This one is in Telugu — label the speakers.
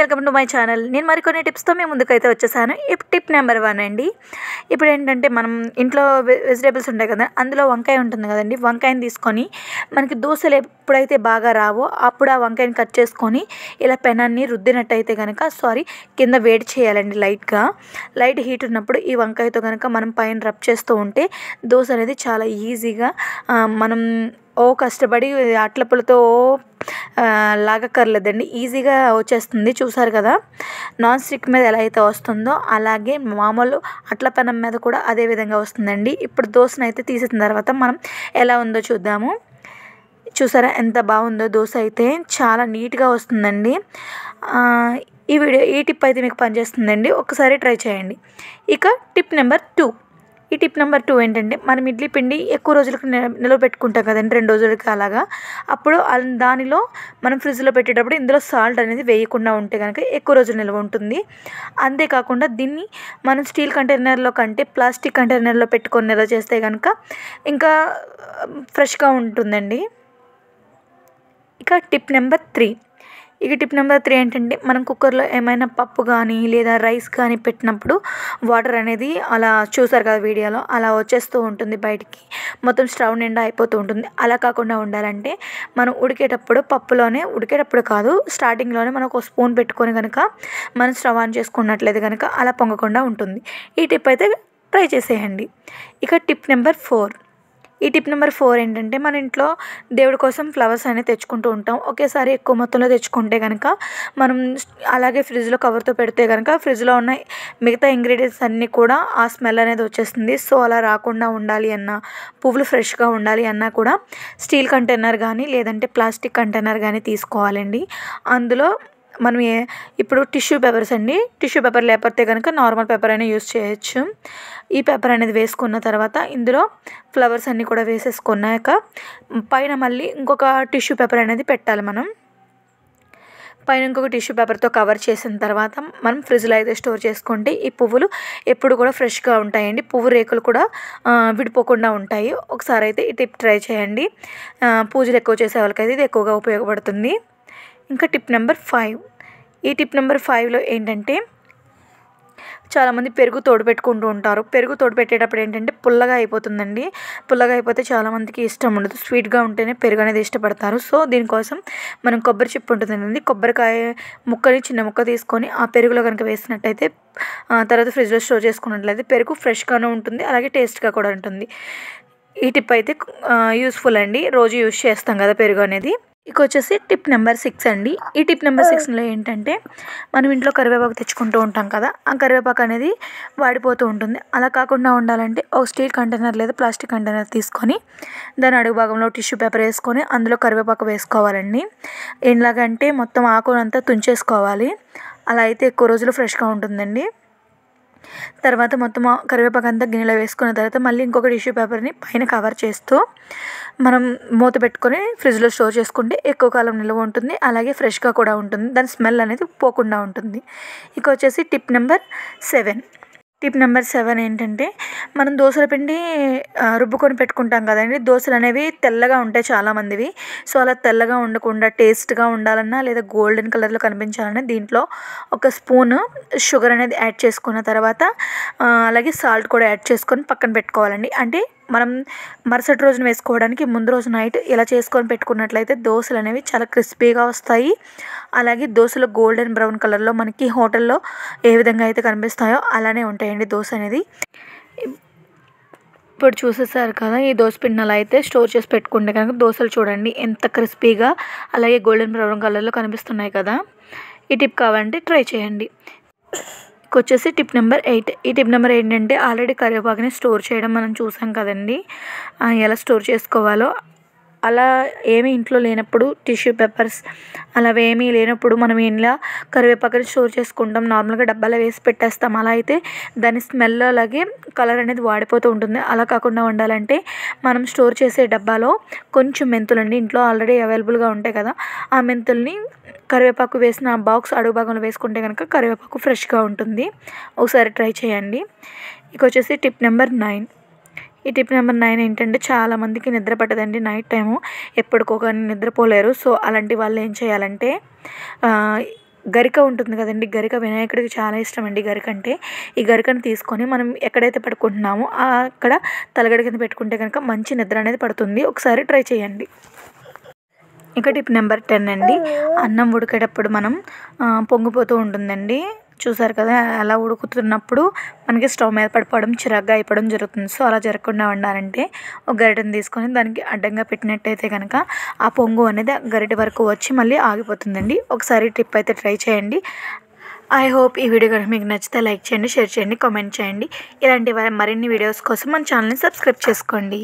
Speaker 1: వెల్కమ్ టు మై ఛానల్ నేను మరికొన్ని టిప్స్తో మీ ముందుకైతే వచ్చేసాను టిప్ నెంబర్ వన్ అండి ఇప్పుడు ఏంటంటే మనం ఇంట్లో వెజిటేబుల్స్ ఉంటాయి కదా అందులో వంకాయ ఉంటుంది కదండి వంకాయని తీసుకొని మనకి దోశలు ఎప్పుడైతే బాగా రావో అప్పుడు ఆ వంకాయని కట్ చేసుకొని ఇలా పెనాన్ని రుద్దినట్టయితే కనుక సారీ కింద వేడి చేయాలండి లైట్గా లైట్ హీట్ ఉన్నప్పుడు ఈ వంకాయతో కనుక మనం పైన రబ్ చేస్తూ ఉంటే దోశ అనేది చాలా ఈజీగా మనం ఓ కష్టపడి అట్ల ఓ లాగక్కర్లేదండి ఈజీగా వచ్చేస్తుంది చూసారు కదా నాన్ స్టిక్ మీద ఎలా అయితే వస్తుందో అలాగే మామూలు అట్ల పెనం మీద కూడా అదే విధంగా వస్తుందండి ఇప్పుడు దోశను అయితే తీసేసిన తర్వాత మనం ఎలా ఉందో చూద్దాము చూసారా ఎంత బాగుందో దోశ అయితే చాలా నీట్గా వస్తుందండి ఈ వీడియో ఈ టిప్ అయితే మీకు పనిచేస్తుందండి ఒకసారి ట్రై చేయండి ఇక టిప్ నెంబర్ టూ ఈ టిప్ నెంబర్ టూ ఏంటంటే మనం ఇడ్లీ పిండి ఎక్కువ రోజులకు నిలవ పెట్టుకుంటాం కదండి రెండు రోజులకి అలాగా అప్పుడు దానిలో మనం ఫ్రిడ్జ్లో పెట్టేటప్పుడు ఇందులో సాల్ట్ అనేది వేయకుండా ఉంటే కనుక ఎక్కువ రోజులు నిల్వ ఉంటుంది అంతేకాకుండా దీన్ని మనం స్టీల్ కంటైనర్లో కంటే ప్లాస్టిక్ కంటైనర్లో పెట్టుకొని నిల్వ చేస్తే కనుక ఇంకా ఫ్రెష్గా ఉంటుందండి ఇక టిప్ నెంబర్ త్రీ ఇక టిప్ నెంబర్ త్రీ ఏంటంటే మనం కుక్కర్లో ఏమైనా పప్పు కానీ లేదా రైస్ కానీ పెట్టినప్పుడు వాటర్ అనేది అలా చూసారు కదా వీడియోలో అలా వచ్చేస్తూ ఉంటుంది బయటికి మొత్తం స్టవ్ నిండా అయిపోతూ ఉంటుంది అలా కాకుండా ఉండాలంటే మనం ఉడికేటప్పుడు పప్పులోనే ఉడికేటప్పుడు కాదు స్టార్టింగ్లోనే మనం ఒక స్పూన్ పెట్టుకొని కనుక మనం స్టవ్ ఆన్ చేసుకున్నట్లయితే కనుక అలా పొంగకుండా ఉంటుంది ఈ టిప్ అయితే ట్రై చేసేయండి ఇక టిప్ నెంబర్ ఫోర్ ఈ టిప్ నెంబర్ ఫోర్ ఏంటంటే మన ఇంట్లో దేవుడి కోసం ఫ్లవర్స్ అనేవి తెచ్చుకుంటూ ఉంటాం ఒకేసారి ఎక్కువ మొత్తంలో తెచ్చుకుంటే కనుక మనం అలాగే ఫ్రిడ్జ్లో కవర్తో పెడితే కనుక ఫ్రిడ్జ్లో ఉన్న మిగతా ఇంగ్రీడియంట్స్ అన్నీ కూడా ఆ స్మెల్ అనేది వచ్చేస్తుంది సో అలా రాకుండా ఉండాలి అన్న పువ్వులు ఫ్రెష్గా ఉండాలి అన్నా కూడా స్టీల్ కంటైనర్ కానీ లేదంటే ప్లాస్టిక్ కంటైనర్ కానీ తీసుకోవాలండి అందులో మనం ఏ ఇప్పుడు టిష్యూ పేపర్స్ అండి టిష్యూ పేపర్ లేకపోతే కనుక నార్మల్ పేపర్ అయినా యూస్ చేయొచ్చు ఈ పేపర్ అనేది వేసుకున్న తర్వాత ఇందులో ఫ్లవర్స్ అన్నీ కూడా వేసేసుకున్నాక పైన మళ్ళీ ఇంకొక టిష్యూ పేపర్ అనేది పెట్టాలి మనం పైన ఇంకొక టిష్యూ పేపర్తో కవర్ చేసిన తర్వాత మనం ఫ్రిడ్జ్లో అయితే స్టోర్ చేసుకుంటే ఈ పువ్వులు ఎప్పుడు కూడా ఫ్రెష్గా ఉంటాయండి పువ్వు రేకులు కూడా విడిపోకుండా ఉంటాయి ఒకసారి అయితే ఈ టిప్ ట్రై చేయండి పూజలు ఎక్కువ చేసే వాళ్ళకైతే ఇది ఎక్కువగా ఉపయోగపడుతుంది ఇంకా టిప్ నెంబర్ ఫైవ్ ఈ టిప్ నెంబర్ ఫైవ్లో ఏంటంటే చాలామంది పెరుగు తోడు పెట్టుకుంటూ ఉంటారు పెరుగు తోడు పెట్టేటప్పుడు ఏంటంటే పుల్లగా అయిపోతుందండి పుల్లగా అయిపోతే చాలామందికి ఇష్టం ఉండదు స్వీట్గా ఉంటేనే పెరుగు అనేది ఇష్టపడతారు సో దీనికోసం మనం కొబ్బరి చిప్పు ఉంటుందండి కొబ్బరికాయ ముక్కని చిన్న ముక్క తీసుకొని ఆ పెరుగులో కనుక వేసినట్టయితే తర్వాత ఫ్రిడ్జ్లో స్టోర్ చేసుకున్నట్లయితే పెరుగు ఫ్రెష్గానే ఉంటుంది అలాగే టేస్ట్గా కూడా ఉంటుంది ఈ టిప్ అయితే యూస్ఫుల్ అండి రోజు యూజ్ చేస్తాం కదా పెరుగు అనేది ఇక వచ్చేసి టిప్ నెంబర్ సిక్స్ అండి ఈ టిప్ నెంబర్ సిక్స్లో ఏంటంటే మనం ఇంట్లో కరివేపాకు తెచ్చుకుంటూ ఉంటాం కదా ఆ కరివేపాకు అనేది వాడిపోతూ ఉంటుంది అలా కాకుండా ఉండాలంటే ఒక స్టీల్ కంటైనర్ లేదా ప్లాస్టిక్ కంటైనర్ తీసుకొని దాని అడుగు భాగంలో టిష్యూ పేపర్ వేసుకొని అందులో కరివేపాకు వేసుకోవాలండి ఎలాగంటే మొత్తం ఆకులంతా తుంచేసుకోవాలి అలా అయితే ఎక్కువ రోజులు ఫ్రెష్గా ఉంటుందండి తర్వాత మొత్తం కరివేపాకు అంతా గిన్నెలో వేసుకున్న తర్వాత మళ్ళీ ఇంకొక టిష్యూ పేపర్ని పైన కవర్ చేస్తూ మనం మూత పెట్టుకొని ఫ్రిడ్జ్లో స్టోర్ చేసుకుంటే ఎక్కువ కాలం నిల్వ ఉంటుంది అలాగే ఫ్రెష్గా కూడా ఉంటుంది దాని స్మెల్ అనేది పోకుండా ఉంటుంది ఇక వచ్చేసి tip number seven tip number seven ఏంటంటే మనం దోశల పిండి రుబ్బుకొని పెట్టుకుంటాం కదండి దోశలు అనేవి తెల్లగా ఉంటాయి చాలామందివి సో అలా తెల్లగా ఉండకుండా టేస్ట్గా ఉండాలన్నా లేదా గోల్డెన్ కలర్లో కనిపించాలన్నా దీంట్లో ఒక స్పూన్ షుగర్ అనేది యాడ్ చేసుకున్న తర్వాత అలాగే సాల్ట్ కూడా యాడ్ చేసుకొని పక్కన పెట్టుకోవాలండి అంటే మనం మరుసటి రోజున వేసుకోవడానికి ముందు రోజు నైట్ ఇలా చేసుకొని పెట్టుకున్నట్లయితే దోశలు అనేవి చాలా క్రిస్పీగా వస్తాయి అలాగే దోశలు గోల్డెన్ బ్రౌన్ కలర్లో మనకి హోటల్లో ఏ విధంగా అయితే కనిపిస్తాయో అలానే ఉంటాయండి దోశ అనేది ఇప్పుడు చూసేసారు కదా ఈ దోశ పిన్నలు అయితే స్టోర్ చేసి పెట్టుకుంటే కనుక దోశలు చూడండి ఎంత క్రిస్పీగా అలాగే గోల్డెన్ బ్రౌన్ కలర్లో కనిపిస్తున్నాయి కదా ఈ టిప్ కావాలంటే ట్రై చేయండి టిప్ వచ్చేసి టిప్ నెంబర్ ఎయిట్ ఈ టిప్ నెంబర్ ఏంటంటే ఆల్రెడీ కరివేపాకుని స్టోర్ చేయడం మనం చూసాం కదండి ఎలా స్టోర్ చేసుకోవాలో అలా ఏమీ ఇంట్లో లేనప్పుడు టిష్యూ పేపర్స్ అలా ఏమీ లేనప్పుడు మనం ఇంట్లో కరివేపాకుని స్టోర్ చేసుకుంటాం నార్మల్గా డబ్బాలో వేసి పెట్టేస్తాం అలా అయితే దాని స్మెల్ అలాగే కలర్ అనేది వాడిపోతూ ఉంటుంది అలా కాకుండా ఉండాలంటే మనం స్టోర్ చేసే డబ్బాలో కొంచెం మెంతులండి ఇంట్లో ఆల్రెడీ అవైలబుల్గా ఉంటాయి కదా ఆ మెంతుల్ని కరివేపాకు వేసిన బాక్స్ అడుగు భాగంలో వేసుకుంటే కనుక కరివేపాకు ఫ్రెష్గా ఉంటుంది ఒకసారి ట్రై చేయండి ఇక వచ్చేసి టిప్ నెంబర్ నైన్ ఈ టిప్ నెంబర్ నైన్ ఏంటంటే చాలామందికి నిద్ర పట్టదండి నైట్ టైము ఎప్పటికోగానే నిద్రపోలేరు సో అలాంటి వాళ్ళు ఏం చేయాలంటే గరిక ఉంటుంది కదండి గరిక వినాయకుడికి చాలా ఇష్టం అండి గరిక అంటే ఈ గరికను తీసుకొని మనం ఎక్కడైతే పడుకుంటున్నామో అక్కడ తలగడ కింద పెట్టుకుంటే కనుక మంచి నిద్ర అనేది పడుతుంది ఒకసారి ట్రై చేయండి ఇక టిప్ నెంబర్ టెన్ అండి అన్నం ఉడికేటప్పుడు మనం పొంగిపోతూ ఉంటుందండి చూసారు కదా అలా ఉడుకుతున్నప్పుడు మనకి స్టవ్ మీద పడిపోవడం చిరాగ్గా అయిపోవడం జరుగుతుంది సో అలా జరగకుండా ఉండాలంటే ఒక గరిటెని తీసుకొని దానికి అడ్డంగా పెట్టినట్టయితే కనుక ఆ పొంగు అనేది గరిటె వరకు వచ్చి మళ్ళీ ఆగిపోతుందండి ఒకసారి ట్రిప్ అయితే ట్రై చేయండి ఐ హోప్ ఈ వీడియో కనుక మీకు నచ్చితే లైక్ చేయండి షేర్ చేయండి కామెంట్ చేయండి ఇలాంటి మరిన్ని వీడియోస్ కోసం మన ఛానల్ని సబ్స్క్రైబ్ చేసుకోండి